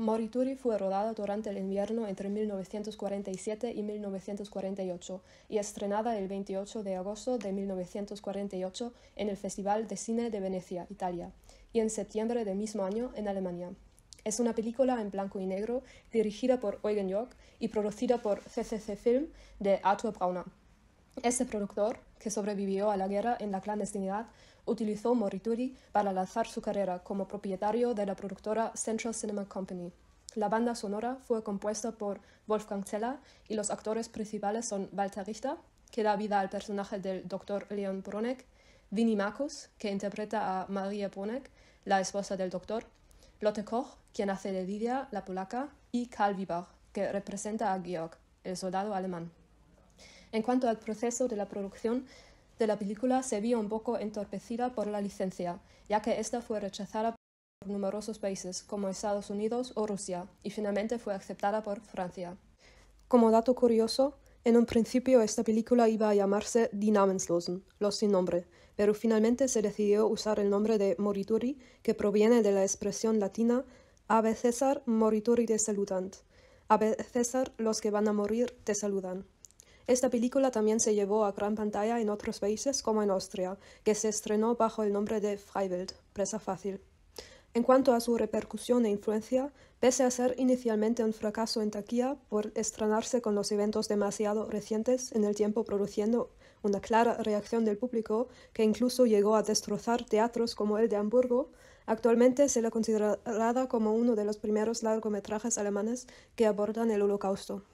Morituri fue rodada durante el invierno entre 1947 y 1948 y estrenada el 28 de agosto de 1948 en el Festival de Cine de Venecia, Italia, y en septiembre del mismo año en Alemania. Es una película en blanco y negro dirigida por Eugen York y producida por CCC Film de Arthur Brauner. Este productor, que sobrevivió a la guerra en la clandestinidad, utilizó Morituri para lanzar su carrera como propietario de la productora Central Cinema Company. La banda sonora fue compuesta por Wolfgang Zeller y los actores principales son Walter Richter, que da vida al personaje del doctor Leon Bronek, Vinnie Marcus, que interpreta a Maria Bronek, la esposa del doctor, Lotte Koch, quien hace de Lidia, la polaca, y Karl Wiebach, que representa a Georg, el soldado alemán. En cuanto al proceso de la producción, de la película se vio un poco entorpecida por la licencia, ya que esta fue rechazada por numerosos países como Estados Unidos o Rusia y finalmente fue aceptada por Francia. Como dato curioso, en un principio esta película iba a llamarse Die Namenslosen, los sin nombre, pero finalmente se decidió usar el nombre de Morituri, que proviene de la expresión latina Ave César morituri te salutant. Ave César, los que van a morir te saludan. Esta película también se llevó a gran pantalla en otros países como en Austria, que se estrenó bajo el nombre de Freiwild, Presa Fácil. En cuanto a su repercusión e influencia, pese a ser inicialmente un fracaso en taquilla por estrenarse con los eventos demasiado recientes en el tiempo produciendo una clara reacción del público que incluso llegó a destrozar teatros como el de Hamburgo, actualmente se la considerada como uno de los primeros largometrajes alemanes que abordan el holocausto.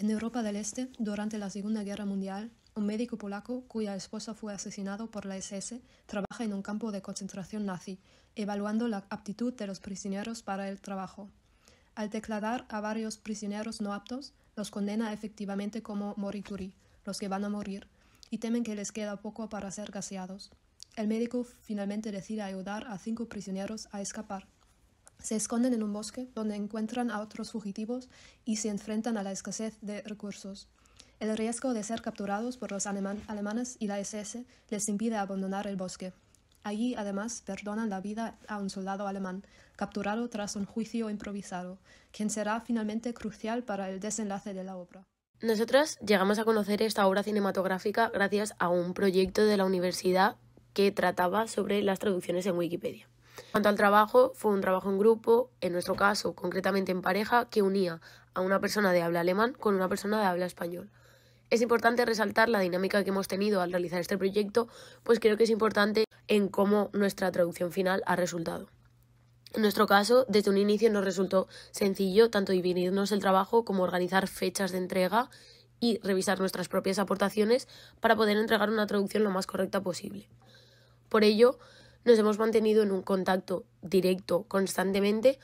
En Europa del Este, durante la Segunda Guerra Mundial, un médico polaco cuya esposa fue asesinado por la SS trabaja en un campo de concentración nazi, evaluando la aptitud de los prisioneros para el trabajo. Al declarar a varios prisioneros no aptos, los condena efectivamente como morituri, los que van a morir, y temen que les queda poco para ser gaseados. El médico finalmente decide ayudar a cinco prisioneros a escapar. Se esconden en un bosque donde encuentran a otros fugitivos y se enfrentan a la escasez de recursos. El riesgo de ser capturados por los alemanes y la SS les impide abandonar el bosque. Allí, además, perdonan la vida a un soldado alemán, capturado tras un juicio improvisado, quien será finalmente crucial para el desenlace de la obra. Nosotras llegamos a conocer esta obra cinematográfica gracias a un proyecto de la universidad que trataba sobre las traducciones en Wikipedia cuanto al trabajo, fue un trabajo en grupo, en nuestro caso concretamente en pareja, que unía a una persona de habla alemán con una persona de habla español. Es importante resaltar la dinámica que hemos tenido al realizar este proyecto, pues creo que es importante en cómo nuestra traducción final ha resultado. En nuestro caso, desde un inicio nos resultó sencillo tanto dividirnos el trabajo como organizar fechas de entrega y revisar nuestras propias aportaciones para poder entregar una traducción lo más correcta posible. Por ello, nos hemos mantenido en un contacto directo constantemente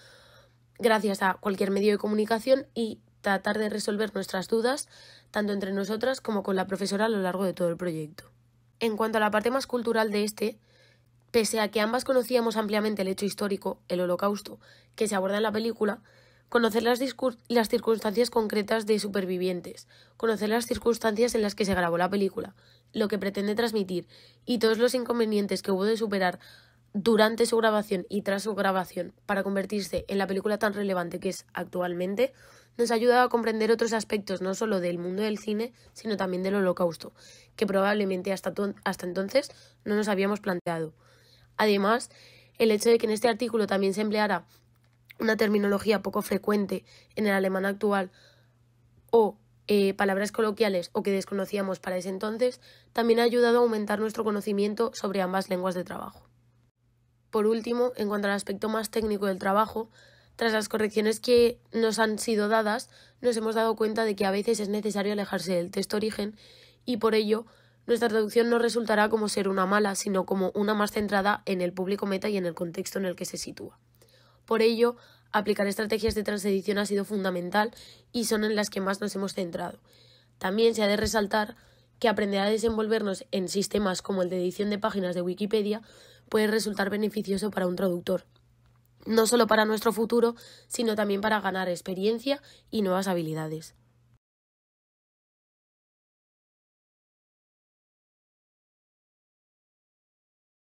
gracias a cualquier medio de comunicación y tratar de resolver nuestras dudas tanto entre nosotras como con la profesora a lo largo de todo el proyecto. En cuanto a la parte más cultural de este, pese a que ambas conocíamos ampliamente el hecho histórico, el holocausto, que se aborda en la película, conocer las, circunstancias concretas de supervivientes, conocer las circunstancias en las que se grabó la película, lo que pretende transmitir y todos los inconvenientes que hubo de superar durante su grabación y tras su grabación para convertirse en la película tan relevante que es actualmente, nos ha ayudado a comprender otros aspectos no solo del mundo del cine, sino también del holocausto, que probablemente hasta, hasta entonces no nos habíamos planteado. Además, el hecho de que en este artículo también se empleara una terminología poco frecuente en el alemán actual o eh, palabras coloquiales o que desconocíamos para ese entonces, también ha ayudado a aumentar nuestro conocimiento sobre ambas lenguas de trabajo. Por último, en cuanto al aspecto más técnico del trabajo, tras las correcciones que nos han sido dadas, nos hemos dado cuenta de que a veces es necesario alejarse del texto origen y por ello nuestra traducción no resultará como ser una mala, sino como una más centrada en el público meta y en el contexto en el que se sitúa. Por ello, aplicar estrategias de transedición ha sido fundamental y son en las que más nos hemos centrado. También se ha de resaltar que aprender a desenvolvernos en sistemas como el de edición de páginas de Wikipedia puede resultar beneficioso para un traductor, no solo para nuestro futuro, sino también para ganar experiencia y nuevas habilidades.